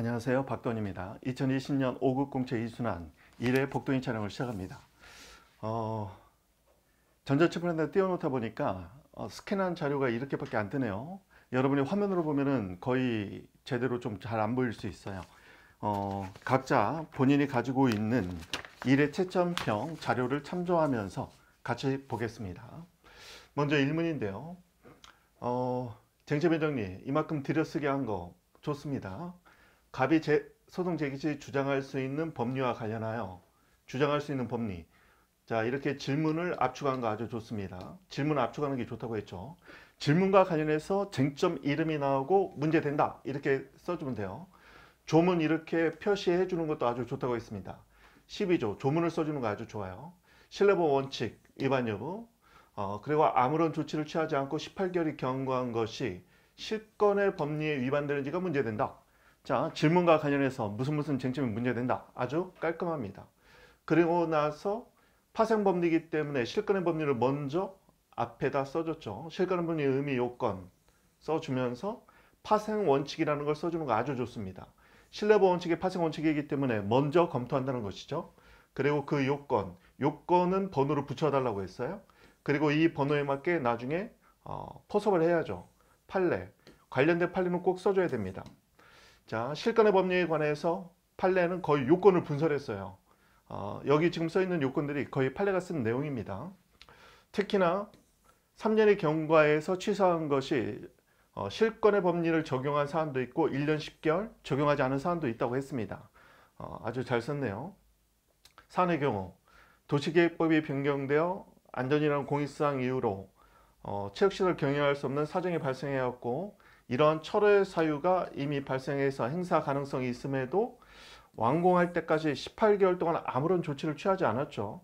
안녕하세요. 박돈입니다. 2020년 5급 공채 2순환 1회 복동인 촬영을 시작합니다. 어, 전자체플한테 띄워놓다 보니까 어, 스캔한 자료가 이렇게밖에 안 뜨네요. 여러분이 화면으로 보면은 거의 제대로 좀 잘 안 보일 수 있어요. 어, 각자 본인이 가지고 있는 일의 채점평 자료를 참조하면서 같이 보겠습니다. 먼저 1문인데요. 어, 쟁점회장님 이만큼 들여쓰기 한거 좋습니다. 갑이 제, 소송 제기 시 주장할 수 있는 법리와 관련하여 주장할 수 있는 법리 자 이렇게 질문을 압축한 거 아주 좋습니다. 질문 압축하는 게 좋다고 했죠. 질문과 관련해서 쟁점 이름이 나오고 문제된다 이렇게 써주면 돼요. 조문 이렇게 표시해 주는 것도 아주 좋다고 했습니다. 12조 조문을 써주는 거 아주 좋아요. 실내보 원칙 위반 여부 어, 그리고 아무런 조치를 취하지 않고 18개월이 경과한 것이 실권의 법리에 위반되는지가 문제된다. 자, 질문과 관련해서 무슨 무슨 쟁점이 문제 된다. 아주 깔끔합니다. 그리고 나서 파생법리이기 때문에 실거의 법리를 먼저 앞에다 써줬죠. 실거의 법리 의미 요건 써주면서 파생 원칙이라는 걸 써주는 거 아주 좋습니다. 신뢰보 원칙이 파생 원칙이기 때문에 먼저 검토한다는 것이죠. 그리고 그 요건, 요건은 번호를 붙여달라고 했어요. 그리고 이 번호에 맞게 나중에 어, 포섭을 해야죠. 판례, 관련된 판례는 꼭 써줘야 됩니다. 자, 실권의 법령에 관해서 판례는 거의 요건을 분설했어요 어, 여기 지금 써 있는 요건들이 거의 판례가 쓴 내용입니다. 특히나 3년의 경과에서 취소한 것이 어, 실권의 법리를 적용한 사안도 있고 1년 10개월 적용하지 않은 사안도 있다고 했습니다. 어, 아주 잘 썼네요. 사안의 경우 도시계획법이 변경되어 안전이라는 공익사항 이유로 어, 체육시설 경영할 수 없는 사정이 발생하였고 이러한 철회 사유가 이미 발생해서 행사 가능성이 있음에도 완공할 때까지 18개월 동안 아무런 조치를 취하지 않았죠.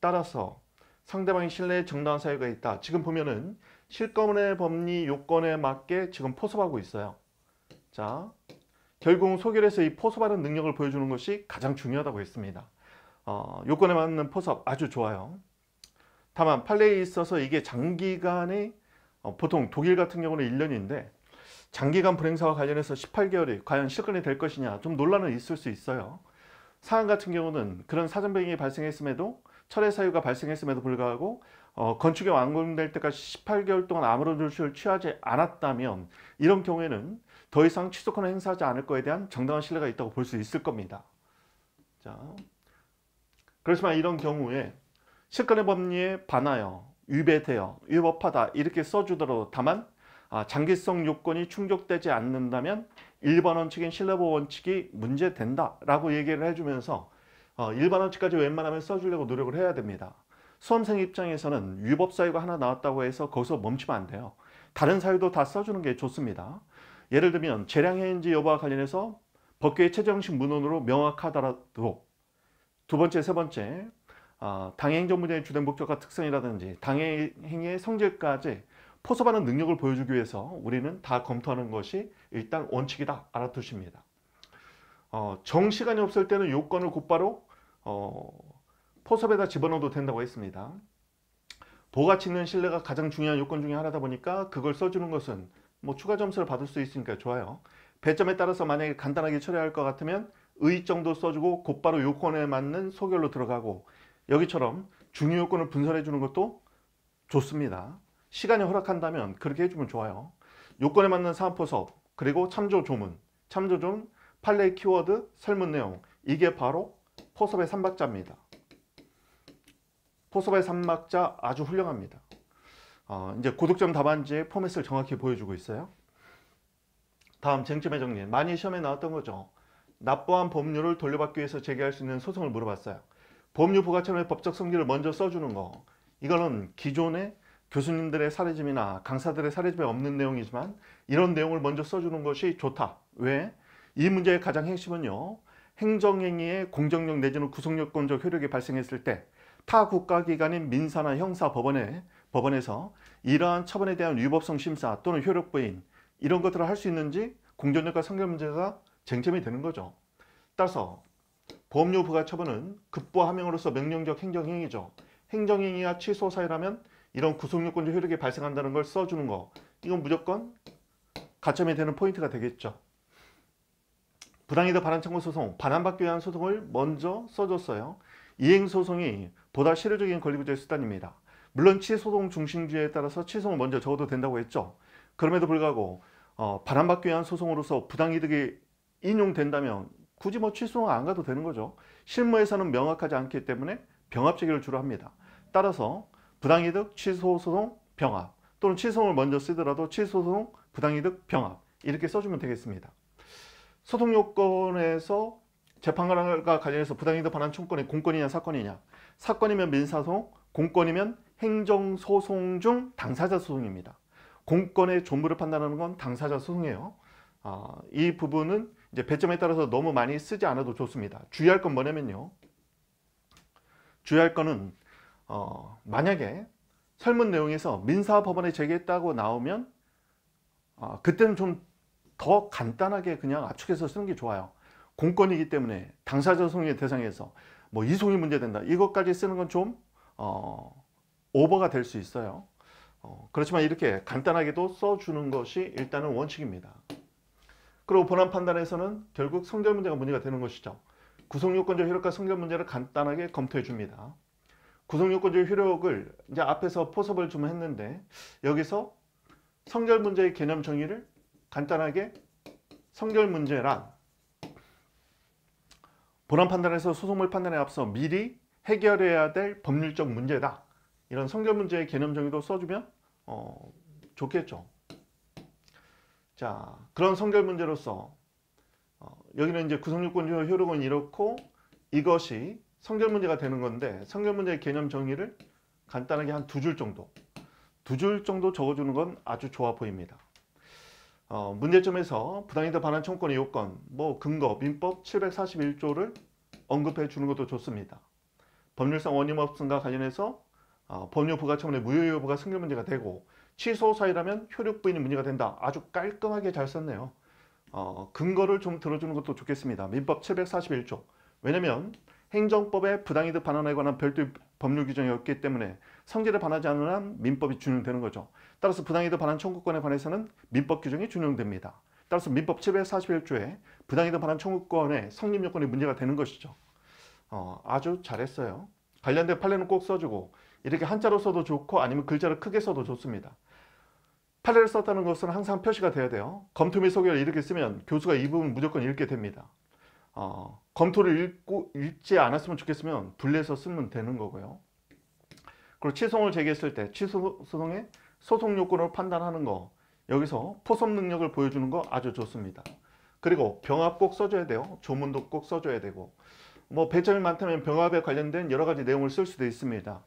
따라서 상대방이 실내에 정당한 사유가 있다. 지금 보면은 실검의 법리 요건에 맞게 지금 포섭하고 있어요. 자, 결국 소결에서 이 포섭하는 능력을 보여주는 것이 가장 중요하다고 했습니다. 어, 요건에 맞는 포섭 아주 좋아요. 다만 판례에 있어서 이게 장기간의 어, 보통 독일 같은 경우는 1년인데 장기간 불행사와 관련해서 18개월이 과연 실건이 될 것이냐 좀 논란은 있을 수 있어요. 사안 같은 경우는 그런 사전배행이 발생했음에도 철회 사유가 발생했음에도 불구하고 어, 건축이 완공될 때까지 18개월 동안 아무런 조치를 취하지 않았다면 이런 경우에는 더 이상 취소권을 행사하지 않을 것에 대한 정당한 신뢰가 있다고 볼 수 있을 겁니다. 자, 그렇지만 이런 경우에 실거의 법리에 반하여 위배되어 위법하다 이렇게 써주더라도 다만 아, 장기성 요건이 충족되지 않는다면 일반 원칙인 신뢰보 호 원칙이 문제된다 라고 얘기를 해주면서 어, 일반 원칙까지 웬만하면 써주려고 노력을 해야 됩니다. 수험생 입장에서는 위법 사유가 하나 나왔다고 해서 거기서 멈추면 안 돼요. 다른 사유도 다 써주는 게 좋습니다. 예를 들면 재량해인지 여부와 관련해서 법규의 최저식 문헌으로 명확하더라도 두 번째, 세 번째 어, 아, 당행정문제의 주된 목적과 특성이라든지 당행의 성질까지 포섭하는 능력을 보여주기 위해서 우리는 다 검토하는 것이 일단 원칙이다 알아두십니다. 어, 정시간이 없을 때는 요건을 곧바로 어, 포섭에다 집어넣어도 된다고 했습니다. 보가치 있는 신뢰가 가장 중요한 요건 중에 하나다 보니까 그걸 써주는 것은 뭐 추가 점수를 받을 수 있으니까 좋아요. 배점에 따라서 만약에 간단하게 처리할 것 같으면 의정도 써주고 곧바로 요건에 맞는 소결로 들어가고 여기처럼 중요 요건을 분산해 주는 것도 좋습니다. 시간이 허락한다면 그렇게 해주면 좋아요. 요건에 맞는 사업포석 그리고 참조 조문, 참조 조문, 판례 키워드, 설문 내용 이게 바로 포섭의 삼박자입니다. 포섭의 삼박자 아주 훌륭합니다. 어, 이제 고득점 답안지의 포맷을 정확히 보여주고 있어요. 다음 쟁점의 정리 많이 시험에 나왔던 거죠. 납부한 법률을 돌려받기 위해서 제기할 수 있는 소송을 물어봤어요. 법률 부가처분의 법적 성질을 먼저 써주는 거 이거는 기존의 교수님들의 사례집이나 강사들의 사례집에 없는 내용이지만 이런 내용을 먼저 써주는 것이 좋다. 왜? 이 문제의 가장 핵심은요. 행정행위의 공정력 내지는 구속요권적 효력이 발생했을 때 타 국가기관인 민사나 형사 법원에 법원에서 이러한 처분에 대한 위법성 심사 또는 효력 부인 이런 것들을 할 수 있는지 공정력과 성결 문제가 쟁점이 되는 거죠. 따라서 보험료 부과 처분은 급부하명으로서 명령적 행정행위죠. 행정행위와 취소 사유라면 이런 구속요건적 효력이 발생한다는 걸 써주는 거 이건 무조건 가점이 되는 포인트가 되겠죠. 불황이득 반환청구 소송, 반환받기 위한 소송을 먼저 써줬어요. 이행소송이 보다 실효적인 권리구제 수단입니다. 물론 취소송 중심주의에 따라서 취소송을 먼저 적어도 된다고 했죠. 그럼에도 불구하고 어, 반환받기 위한 소송으로서 부당이득이 인용된다면 굳이 뭐취소는안 가도 되는 거죠. 실무에서는 명확하지 않기 때문에 병합 제기를 주로 합니다. 따라서 부당이득, 취소소송, 병합 또는 취소송을 먼저 쓰더라도 취소소송, 부당이득, 병합 이렇게 써주면 되겠습니다. 소송요건에서 재판관과 관련해서 부당이득 반환 청권이 공권이냐 사건이냐 사건이면 민사소송, 공권이면 행정소송 중 당사자 소송입니다. 공권의 존부를 판단하는 건 당사자 소송이에요. 아, 이 부분은 이제 배점에 따라서 너무 많이 쓰지 않아도 좋습니다. 주의할 건 뭐냐면요. 주의할 거는 어, 만약에 설문 내용에서 민사법원에 제기했다고 나오면 어, 그때는 좀 더 간단하게 그냥 압축해서 쓰는 게 좋아요. 공권이기 때문에 당사자 송의 대상에서 뭐 이송이 문제된다 이것까지 쓰는 건좀 어, 오버가 될 수 있어요. 어, 그렇지만 이렇게 간단하게도 써주는 것이 일단은 원칙입니다. 그리고 본안 판단에서는 결국 성결 문제가 문제가 되는 것이죠. 구성요건적 효력과 성별 문제를 간단하게 검토해 줍니다. 구성요건적 효력을 이제 앞에서 포섭을 좀 했는데 여기서 성별 문제의 개념 정의를 간단하게 성별 문제란 본안 판단에서 소송물 판단에 앞서 미리 해결해야 될 법률적 문제다. 이런 성별 문제의 개념 정의도 써주면 어, 좋겠죠. 자, 그런 성결 문제로서 어, 여기는 이제 구성요건 효력은 이렇고 이것이 성결 문제가 되는 건데 성결 문제의 개념 정의를 간단하게 한 두 줄 정도 두 줄 정도 적어주는 건 아주 좋아 보입니다. 어, 문제점에서 부당이득 반환 청구권의 요건, 뭐 근거, 민법 741조를 언급해 주는 것도 좋습니다. 법률상 원임 없음과 관련해서 어, 법률 부가처분의 무효 여부가 성결 문제가 되고 취소사유라면 효력 부인이 문제가 된다. 아주 깔끔하게 잘 썼네요. 어, 근거를 좀 들어주는 것도 좋겠습니다. 민법 741조. 왜냐면 행정법의 부당이득 반환에 관한 별도의 법률 규정이 없기 때문에 성질을 반하지 않는 한 민법이 준용되는 거죠. 따라서 부당이득 반환 청구권에 관해서는 민법 규정이 준용됩니다. 따라서 민법 741조에 부당이득 반환 청구권의 성립 요건이 문제가 되는 것이죠. 어, 아주 잘했어요. 관련된 판례는 꼭 써주고 이렇게 한자로 써도 좋고 아니면 글자를 크게 써도 좋습니다. 판례를 썼다는 것은 항상 표시가 돼야 돼요. 검토 및 소개를 이렇게 쓰면 교수가 이 부분 무조건 읽게 됩니다. 어, 검토를 읽고, 읽지 않았으면 좋겠으면 분리해서 쓰면 되는 거고요. 그리고 취소송을 제기했을 때 취소송의 소송 요건을 판단하는 거 여기서 포섭 능력을 보여주는 거 아주 좋습니다. 그리고 병합 꼭 써줘야 돼요. 조문도 꼭 써줘야 되고 뭐 배점이 많다면 병합에 관련된 여러 가지 내용을 쓸 수도 있습니다.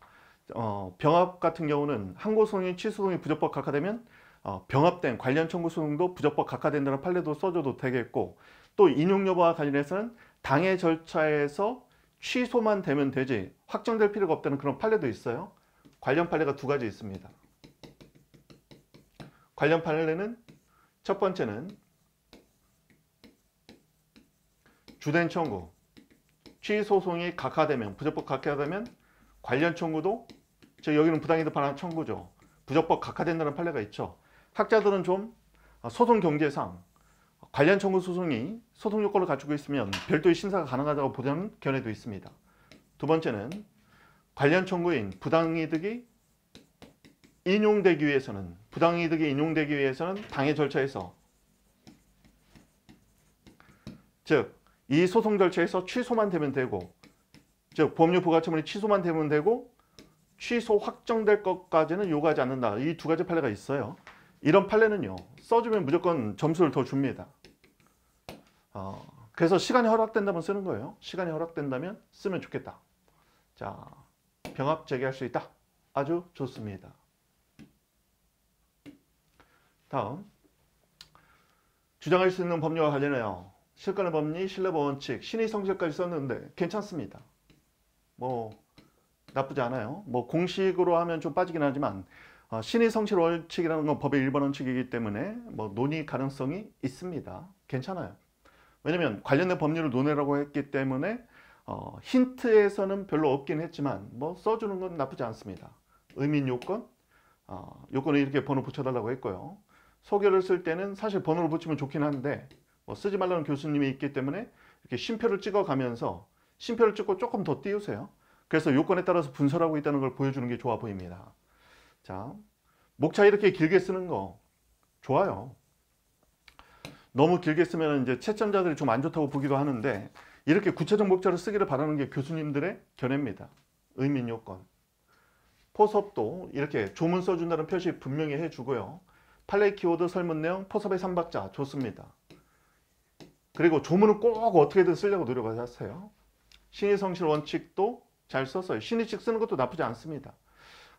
어, 병합 같은 경우는 항고송이 소 취소송이 부적법 각하되면 어, 병합된 관련 청구 소송도 부적법 각하된다는 판례도 써줘도 되겠고 또 인용 여부와 관련해서는 당해 절차에서 취소만 되면 되지 확정될 필요가 없다는 그런 판례도 있어요. 관련 판례가 두 가지 있습니다. 관련 판례는 첫 번째는 주된 청구 취소송이 각하되면 부적법 각하되면 관련 청구도 여기는 부당이득 반환 청구죠. 부적법 각하된다는 판례가 있죠. 학자들은 좀 소송 경제상 관련 청구 소송이 소송 요건을 갖추고 있으면 별도의 심사가 가능하다고 보는 견해도 있습니다. 두 번째는 관련 청구인 부당이득이 인용되기 위해서는 부당이득이 인용되기 위해서는 당해 절차에서 즉 이 소송 절차에서 취소만 되면 되고 즉보험 부과처분이 취소만 되면 되고 취소 확정될 것까지는 요구하지 않는다. 이 두 가지 판례가 있어요. 이런 판례는요. 써주면 무조건 점수를 더 줍니다. 어, 그래서 시간이 허락된다면 쓰는 거예요. 시간이 허락된다면 쓰면 좋겠다. 자, 병합 재개할 수 있다. 아주 좋습니다. 다음 주장할 수 있는 법률과 관련하여 실권의 법리, 신뢰보 원칙, 신의 성질까지 썼는데 괜찮습니다. 뭐 나쁘지 않아요. 뭐 공식으로 하면 좀 빠지긴 하지만 어, 신의 성실 원칙이라는 건 법의 일반 원칙이기 때문에 뭐 논의 가능성이 있습니다. 괜찮아요. 왜냐면 관련된 법률을 논의라고 했기 때문에 어, 힌트에서는 별로 없긴 했지만 뭐 써주는 건 나쁘지 않습니다. 의민 요건, 어, 요건을 이렇게 번호 붙여달라고 했고요. 소개를 쓸 때는 사실 번호를 붙이면 좋긴 한데 뭐 쓰지 말라는 교수님이 있기 때문에 이렇게 심표를 찍어가면서 심표를 찍고 조금 더 띄우세요. 그래서 요건에 따라서 분설하고 있다는 걸 보여주는 게 좋아 보입니다. 자, 목차 이렇게 길게 쓰는 거 좋아요. 너무 길게 쓰면 이제 채점자들이 좀 안 좋다고 보기도 하는데 이렇게 구체적 목차를 쓰기를 바라는 게 교수님들의 견해입니다. 의민 요건. 포섭도 이렇게 조문 써준다는 표시 분명히 해주고요. 판례 키워드 설문 내용 포섭의 3박자 좋습니다. 그리고 조문은 꼭 어떻게든 쓰려고 노력하셨어요. 신의성실 원칙도 잘 썼어요. 신의식 쓰는 것도 나쁘지 않습니다.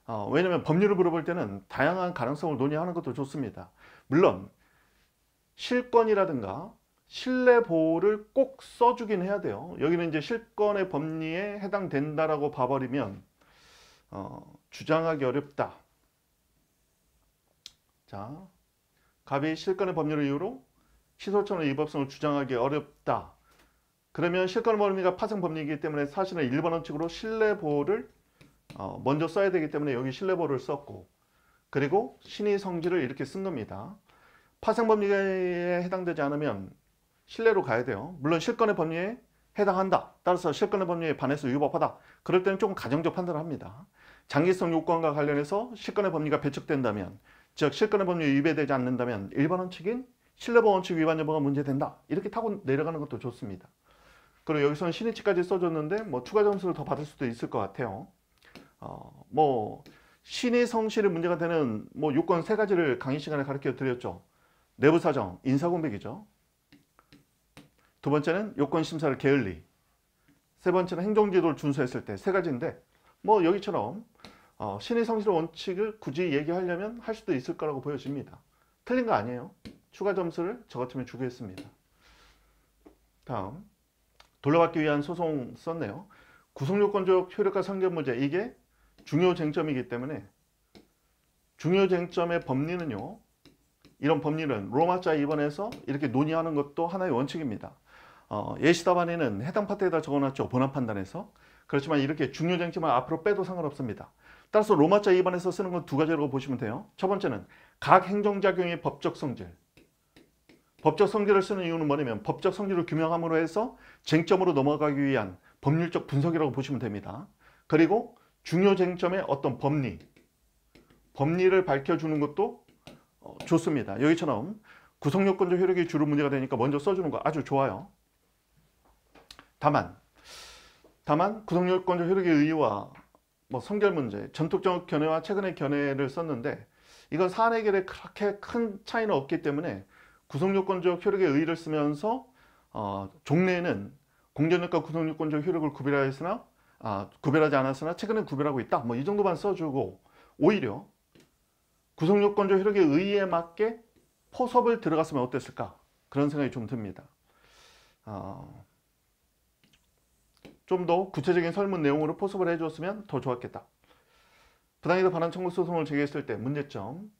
어, 왜냐하면 법률을 물어볼 때는 다양한 가능성을 논의하는 것도 좋습니다. 물론 실권이라든가 신뢰 보호를 꼭 써주긴 해야 돼요. 여기는 이제 실권의 법리에 해당된다라고 봐버리면 어, 주장하기 어렵다. 자, 갑이 실권의 법률을 이유로 시설청의 위법성을 주장하기 어렵다. 그러면 실권 범위가 파생 범위이기 때문에 사실은 1번 원칙으로 신뢰 보호를 어, 먼저 써야 되기 때문에 여기 실내보를 썼고 그리고 신의 성질을 이렇게 쓴 겁니다. 파생법리에 해당되지 않으면 실내로 가야 돼요. 물론 실권의 법리에 해당한다. 따라서 실권의 법리에 반해서 위법하다. 그럴 때는 조금 가정적 판단을 합니다. 장기성 요건과 관련해서 실권의 법리가 배척된다면 즉 실권의 법리에 위배되지 않는다면 일반 원칙인 신뢰보 원칙 위반 여부가 문제된다. 이렇게 타고 내려가는 것도 좋습니다. 그리고 여기서는 신의치까지 써줬는데 뭐 추가 점수를 더 받을 수도 있을 것 같아요. 어, 뭐 신의 성실의 문제가 되는 뭐 요건 세 가지를 강의 시간에 가르쳐 드렸죠. 내부 사정, 인사 공백이죠. 두 번째는 요건 심사를 게을리. 세 번째는 행정제도를 준수했을 때 세 가지인데 뭐 여기처럼 어, 신의 성실 원칙을 굳이 얘기하려면 할 수도 있을 거라고 보여집니다. 틀린 거 아니에요. 추가 점수를 저 같으면 주겠습니다. 다음 돌려받기 위한 소송 썼네요. 구속요건적 효력과 상견 문제 이게 중요 쟁점이기 때문에 중요 쟁점의 법리는요. 이런 법리는 로마자 2번에서 이렇게 논의하는 것도 하나의 원칙입니다. 어, 예시답안에는 해당 파트에다 적어놨죠. 본안판단에서 그렇지만 이렇게 중요 쟁점을 앞으로 빼도 상관없습니다. 따라서 로마자 2번에서 쓰는 건 두 가지라고 보시면 돼요. 첫 번째는 각 행정작용의 법적 성질. 법적 성질을 쓰는 이유는 뭐냐면 법적 성질을 규명함으로 해서 쟁점으로 넘어가기 위한 법률적 분석이라고 보시면 됩니다. 그리고 중요 쟁점의 어떤 법리, 법리를 밝혀주는 것도 어, 좋습니다. 여기처럼 구성요건적 효력이 주로 문제가 되니까 먼저 써주는 거 아주 좋아요. 다만, 다만 구성요건적 효력의 의의와 뭐 성별 문제, 전통적 견해와 최근의 견해를 썼는데 이건 사안 해결에 그렇게 큰 차이는 없기 때문에 구성요건적 효력의 의의를 쓰면서 어, 종래는 공전력과 구성요건적 효력을 구별하였으나 아, 구별하지 않았으나 최근에 구별하고 있다. 뭐 이 정도만 써주고 오히려 구성요건조 효력의 의의에 맞게 포섭을 들어갔으면 어땠을까? 그런 생각이 좀 듭니다. 어, 아, 좀 더 구체적인 설문 내용으로 포섭을 해줬으면 더 좋았겠다. 부당이득 반환 청구 소송을 제기했을 때 문제점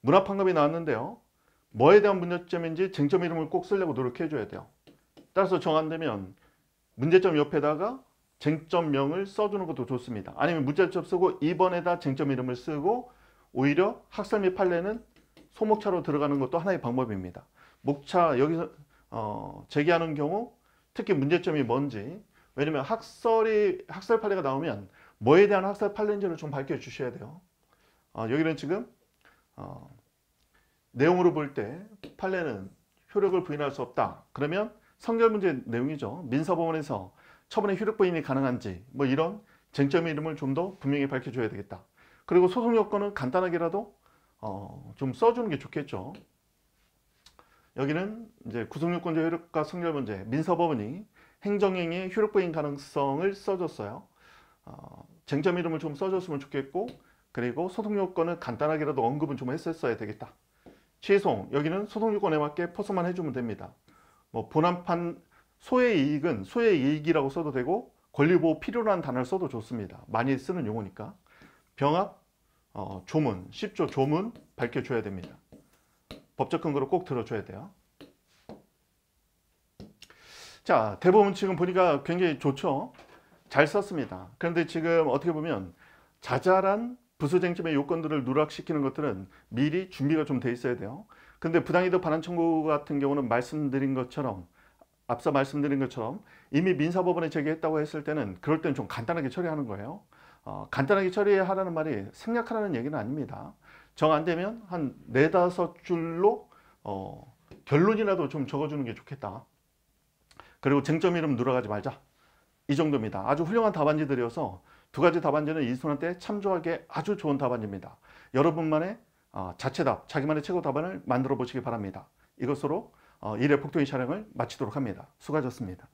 문화 판결이 나왔는데요. 뭐에 대한 문제점인지 쟁점 이름을 꼭 쓰려고 노력해줘야 돼요. 따라서 정 안되면 문제점 옆에다가 쟁점명을 써두는 것도 좋습니다. 아니면 문자접 쓰고 2번에다 쟁점 이름을 쓰고 오히려 학설 및 판례는 소목차로 들어가는 것도 하나의 방법입니다. 목차 여기서 어, 제기하는 경우 특히 문제점이 뭔지 왜냐면 학설이 학설 판례가 나오면 뭐에 대한 학설 판례인지를 좀 밝혀 주셔야 돼요. 어, 여기는 지금 어, 내용으로 볼 때 판례는 효력을 부인할 수 없다. 그러면 성결 문제 내용이죠. 민사법원에서 처분의 효력 부인이 가능한지 뭐 이런 쟁점의 이름을 좀 더 분명히 밝혀줘야 되겠다. 그리고 소송 요건은 간단하게라도 어, 좀 써주는 게 좋겠죠. 여기는 이제 구성요건적 효력과 성별 문제 민사법원이 행정행위의 효력 부인 가능성을 써줬어요. 어, 쟁점 이름을 좀 써줬으면 좋겠고 그리고 소송요건은 간단하게라도 언급은 좀 했었어야 되겠다. 취소 여기는 소송요건에 맞게 포섭만 해주면 됩니다. 뭐 본안판 소의 이익은 소의 이익이라고 써도 되고 권리보호 필요라는 단어를 써도 좋습니다. 많이 쓰는 용어니까. 병합, 어, 조문, 10조 조문 밝혀줘야 됩니다. 법적 근거를 꼭 들어줘야 돼요. 자, 대법원 지금 보니까 굉장히 좋죠. 잘 썼습니다. 그런데 지금 어떻게 보면 자잘한 부수쟁점의 요건들을 누락시키는 것들은 미리 준비가 좀 돼 있어야 돼요. 근데 부당이득 반환 청구 같은 경우는 말씀드린 것처럼 앞서 말씀드린 것처럼 이미 민사법원에 제기했다고 했을 때는 그럴 때는 좀 간단하게 처리하는 거예요. 어, 간단하게 처리하라는 말이 생략하라는 얘기는 아닙니다. 정 안 되면 한 네다섯 줄로 어, 결론이라도 좀 적어주는 게 좋겠다. 그리고 쟁점 이름 늘러가지 말자. 이 정도입니다. 아주 훌륭한 답안지들이어서 두 가지 답안지는 이순환 때 참조하기에 아주 좋은 답안지입니다. 여러분만의 어, 자체 답, 자기만의 최고 답안을 만들어 보시기 바랍니다. 이것으로 어, 1회 폭동이 촬영을 마치도록 합니다. 수고하셨습니다.